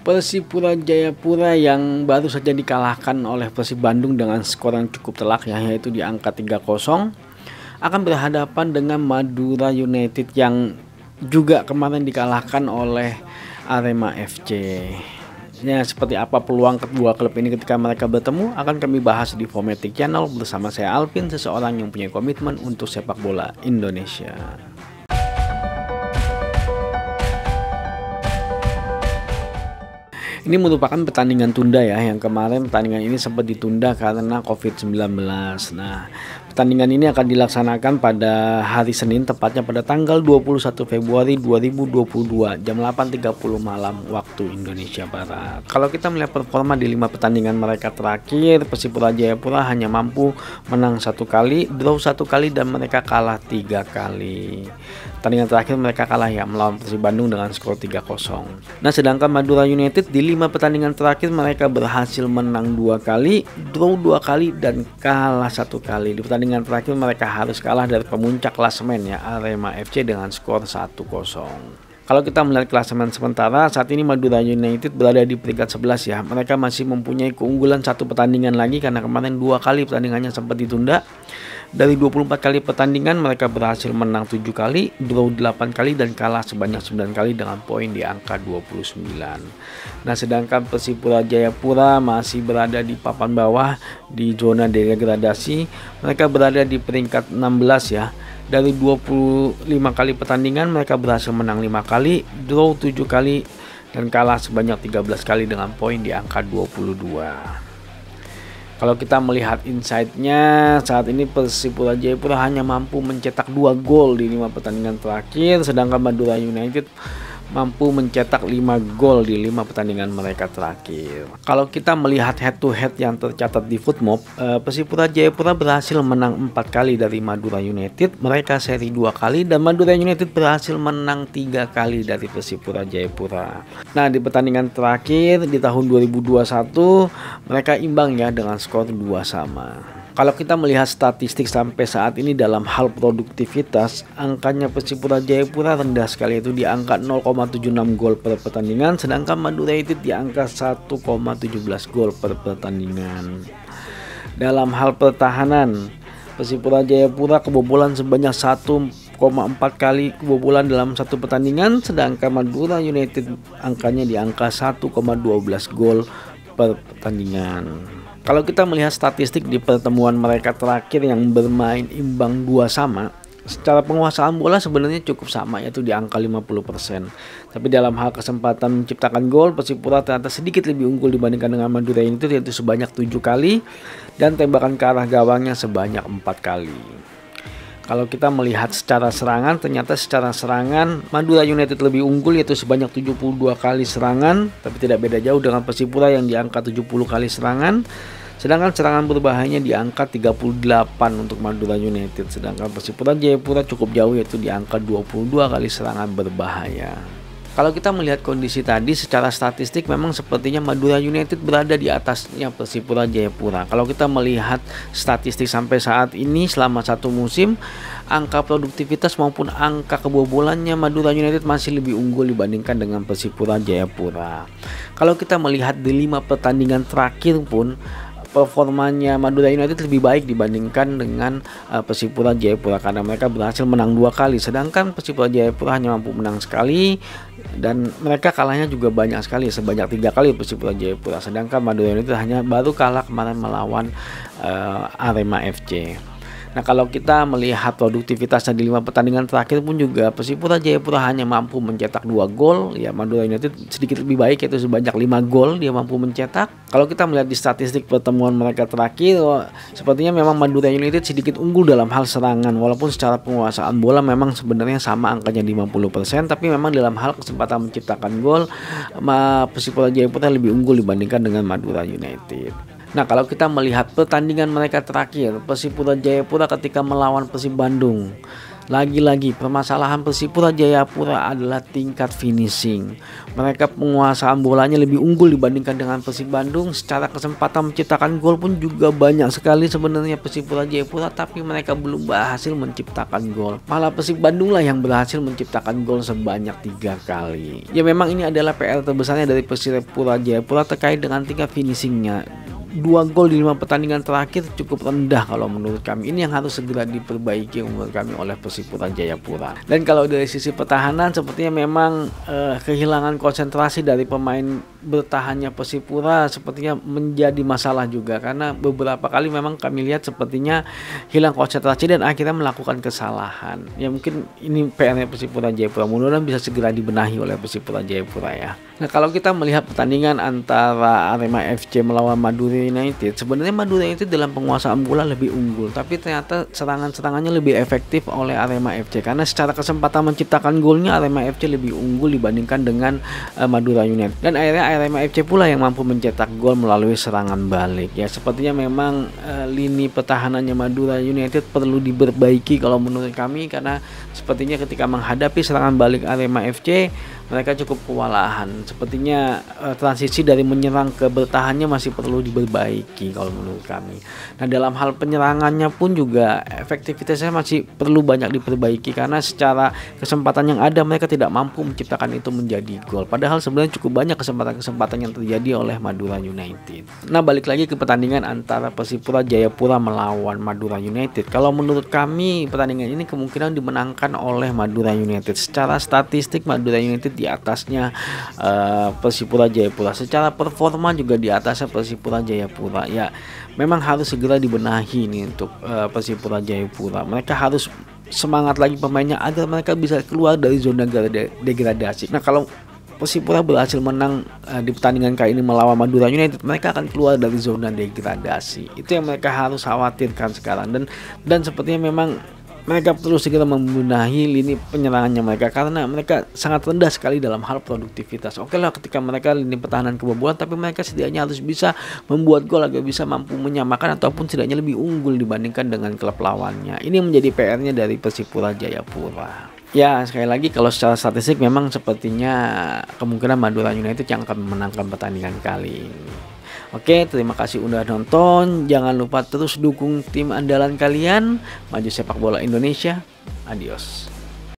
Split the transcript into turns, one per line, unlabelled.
Persipura Jayapura yang baru saja dikalahkan oleh Persib Bandung dengan skor yang cukup telak ya, yaitu di angka 3-0 akan berhadapan dengan Madura United yang juga kemarin dikalahkan oleh Arema FC. Ya, seperti apa peluang kedua klub ini ketika mereka bertemu akan kami bahas di Fometic Channel bersama saya Alvin, seseorang yang punya komitmen untuk sepak bola Indonesia. Ini merupakan pertandingan tunda ya yang kemarin pertandingan ini sempat ditunda karena COVID-19. Nah, pertandingan ini akan dilaksanakan pada hari Senin tepatnya pada tanggal 21 Februari 2022 jam 8.30 malam waktu Indonesia Barat. Kalau kita melihat performa di lima pertandingan mereka terakhir, Persipura Jayapura hanya mampu menang satu kali, draw satu kali dan mereka kalah tiga kali. Pertandingan terakhir mereka kalah ya melawan Persib Bandung dengan skor 3-0. Nah sedangkan Madura United di 5 pertandingan terakhir mereka berhasil menang dua kali, draw dua kali dan kalah satu kali. Di pertandingan terakhir mereka harus kalah dari pemuncak klasemen ya Arema FC dengan skor 1-0. Kalau kita melihat klasemen sementara, saat ini Madura United berada di peringkat 11 ya. Mereka masih mempunyai keunggulan satu pertandingan lagi karena kemarin dua kali pertandingannya sempat ditunda. Dari 24 kali pertandingan mereka berhasil menang 7 kali, draw 8 kali dan kalah sebanyak 9 kali dengan poin di angka 29. Nah, sedangkan Persipura Jayapura masih berada di papan bawah di zona degradasi. Mereka berada di peringkat 16 ya dari 25 kali pertandingan mereka berhasil menang 5 kali, draw 7 kali dan kalah sebanyak 13 kali dengan poin di angka 22. Kalau kita melihat insight-nya, saat ini Persipura Jayapura hanya mampu mencetak 2 gol di 5 pertandingan terakhir sedangkan Madura United mampu mencetak 5 gol di 5 pertandingan mereka terakhir. Kalau kita melihat head to head yang tercatat di Footmob, eh, Persipura Jayapura berhasil menang 4 kali dari Madura United, mereka seri 2 kali dan Madura United berhasil menang 3 kali dari Persipura Jayapura. Nah, di pertandingan terakhir di tahun 2021 mereka imbang ya dengan skor 2 sama. Kalau kita melihat statistik sampai saat ini dalam hal produktivitas, angkanya Persipura Jayapura rendah sekali itu di angka 0,76 gol per pertandingan, sedangkan Madura itu di angka 1,17 gol per pertandingan. Dalam hal pertahanan, Persipura Jayapura kebobolan sebanyak 1,4 kali kebobolan dalam satu pertandingan, sedangkan Madura United angkanya di angka 1,12 gol per pertandingan. Kalau kita melihat statistik di pertemuan mereka terakhir yang bermain imbang dua sama, secara penguasaan bola sebenarnya cukup sama yaitu di angka 50%. Tapi dalam hal kesempatan menciptakan gol, Persipura ternyata sedikit lebih unggul dibandingkan dengan Madura itu yaitu sebanyak tujuh kali dan tembakan ke arah gawangnya sebanyak empat kali. Kalau kita melihat secara serangan, ternyata secara serangan Madura United lebih unggul yaitu sebanyak 72 kali serangan, tapi tidak beda jauh dengan Persipura yang diangkat angka 70 kali serangan. Sedangkan serangan berbahayanya di angka 38 untuk Madura United, sedangkan Persipura Jayapura cukup jauh yaitu di angka 22 kali serangan berbahaya. Kalau kita melihat kondisi tadi secara statistik memang sepertinya Madura United berada di atasnya Persipura Jayapura. Kalau kita melihat statistik sampai saat ini selama satu musim, angka produktivitas maupun angka kebobolannya Madura United masih lebih unggul dibandingkan dengan Persipura Jayapura. Kalau kita melihat di lima pertandingan terakhir pun performanya Madura United lebih baik dibandingkan dengan uh, Persipura Jayapura karena mereka berhasil menang dua kali sedangkan Persipura Jayapura hanya mampu menang sekali dan mereka kalahnya juga banyak sekali sebanyak tiga kali Persipura Jayapura sedangkan Madura United hanya baru kalah kemarin melawan uh, Arema FC. Nah kalau kita melihat produktivitasnya di lima pertandingan terakhir pun juga Persipura Jayapura hanya mampu mencetak dua gol. Ya Madura United sedikit lebih baik yaitu sebanyak lima gol dia mampu mencetak. Kalau kita melihat di statistik pertemuan mereka terakhir, oh, sepertinya memang Madura United sedikit unggul dalam hal serangan. Walaupun secara penguasaan bola memang sebenarnya sama angkanya 50%, tapi memang dalam hal kesempatan menciptakan gol, Persipura Jayapura lebih unggul dibandingkan dengan Madura United. Nah kalau kita melihat pertandingan mereka terakhir Persipura Jayapura ketika melawan Persib Bandung lagi-lagi permasalahan Persipura Jayapura adalah tingkat finishing. Mereka penguasaan bolanya lebih unggul dibandingkan dengan Persib Bandung. Secara kesempatan menciptakan gol pun juga banyak sekali sebenarnya Persipura Jayapura tapi mereka belum berhasil menciptakan gol. Malah Persib Bandung lah yang berhasil menciptakan gol sebanyak tiga kali. Ya memang ini adalah PR terbesarnya dari Persipura Jayapura terkait dengan tingkat finishingnya dua gol di lima pertandingan terakhir cukup rendah kalau menurut kami ini yang harus segera diperbaiki menurut kami oleh Persipura Jayapura dan kalau dari sisi pertahanan sepertinya memang eh, kehilangan konsentrasi dari pemain bertahannya Persipura sepertinya menjadi masalah juga karena beberapa kali memang kami lihat sepertinya hilang konsentrasi dan akhirnya melakukan kesalahan. Ya mungkin ini pr Persipura Jayapura. Mudah-mudahan bisa segera dibenahi oleh Persipura Jayapura ya. Nah, kalau kita melihat pertandingan antara Arema FC melawan Madura United, sebenarnya Madura United dalam penguasaan bola lebih unggul, tapi ternyata serangan-serangannya lebih efektif oleh Arema FC karena secara kesempatan menciptakan golnya Arema FC lebih unggul dibandingkan dengan eh, Madura United. Dan akhirnya Arema FC pula yang mampu mencetak gol melalui serangan balik. Ya sepertinya memang e, lini pertahanannya Madura United perlu diperbaiki kalau menurut kami karena sepertinya ketika menghadapi serangan balik Arema FC mereka cukup kewalahan. Sepertinya uh, transisi dari menyerang ke bertahannya masih perlu diperbaiki kalau menurut kami. Nah, dalam hal penyerangannya pun juga efektivitasnya masih perlu banyak diperbaiki karena secara kesempatan yang ada mereka tidak mampu menciptakan itu menjadi gol. Padahal sebenarnya cukup banyak kesempatan-kesempatan yang terjadi oleh Madura United. Nah, balik lagi ke pertandingan antara Persipura Jayapura melawan Madura United. Kalau menurut kami pertandingan ini kemungkinan dimenangkan oleh Madura United. Secara statistik Madura United di atasnya uh, Persipura Jayapura secara performa juga di atasnya Persipura Jayapura ya memang harus segera dibenahi nih untuk uh, Persipura Jayapura mereka harus semangat lagi pemainnya agar mereka bisa keluar dari zona degradasi. Nah kalau Persipura berhasil menang uh, di pertandingan kali ini melawan Madura United, mereka akan keluar dari zona degradasi. Itu yang mereka harus khawatirkan sekarang dan dan sepertinya memang mereka terus segera membenahi lini penyerangannya mereka karena mereka sangat rendah sekali dalam hal produktivitas. Oke lah ketika mereka lini pertahanan kebobolan tapi mereka setidaknya harus bisa membuat gol agar bisa mampu menyamakan ataupun setidaknya lebih unggul dibandingkan dengan klub lawannya. Ini menjadi PR-nya dari Persipura Jayapura. Ya sekali lagi kalau secara statistik memang sepertinya kemungkinan Madura United yang akan memenangkan pertandingan kali ini. Oke, terima kasih udah nonton. Jangan lupa terus dukung tim andalan kalian. Maju sepak bola Indonesia. Adios.